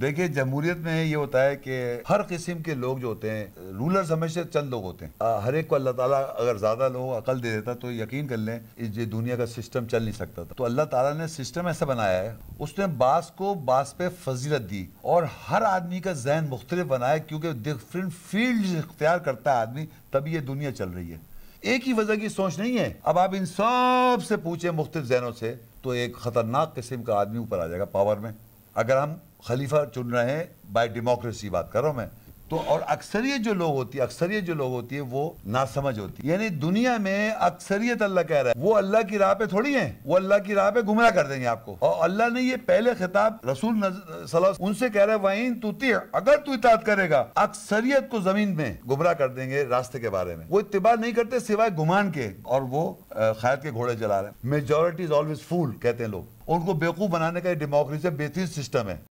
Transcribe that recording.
देखिए जमहूरियत में ये होता है कि हर किस्म के लोग जो होते हैं रूलर्स हमेशा चंद लोग होते हैं हर एक को अल्लाह ताला अगर ज़्यादा लोग अकल दे देता तो यकीन कर लें ये दुनिया का सिस्टम चल नहीं सकता था तो अल्लाह ताला ने सिस्टम ऐसा बनाया है उसने बास को बास पे फजीलत दी और हर आदमी का जहन मुख्तलिफ बनाया क्योंकि डिफरेंट फील्ड इख्तियार करता है आदमी तभी यह दुनिया चल रही है एक ही वजह की सोच नहीं है अब आप इन सब से पूछें मुख्तलिफ जहनों से तो एक ख़तरनाक किस्म का आदमी ऊपर आ जाएगा पावर में अगर हम खलीफा चुन रहे हैं बाय डेमोक्रेसी बात कर रहा हूँ मैं तो और अक्सरियत जो लोग होती है अक्सरियत जो लोग होती है वो नासमझ होती है यानी दुनिया में अक्सरियत अल्लाह कह रहा है वो अल्लाह की राह पे थोड़ी है वो अल्लाह की राह पे गुमराह कर देंगे आपको और अल्लाह ने ये पहले खिताब रसूल उनसे कह रहे है तू तुती अगर तू इतात करेगा अक्सरियत को जमीन में गुमराह कर देंगे रास्ते के बारे में वो इतबा नहीं करते सिवाय गुमान के और वो खैर के घोड़े चला रहे हैं मेजोरिटी इज ऑलवेज फूल कहते हैं लोग उनको बेवकूफ बनाने का डेमोक्रेसी बेहतरीन सिस्टम है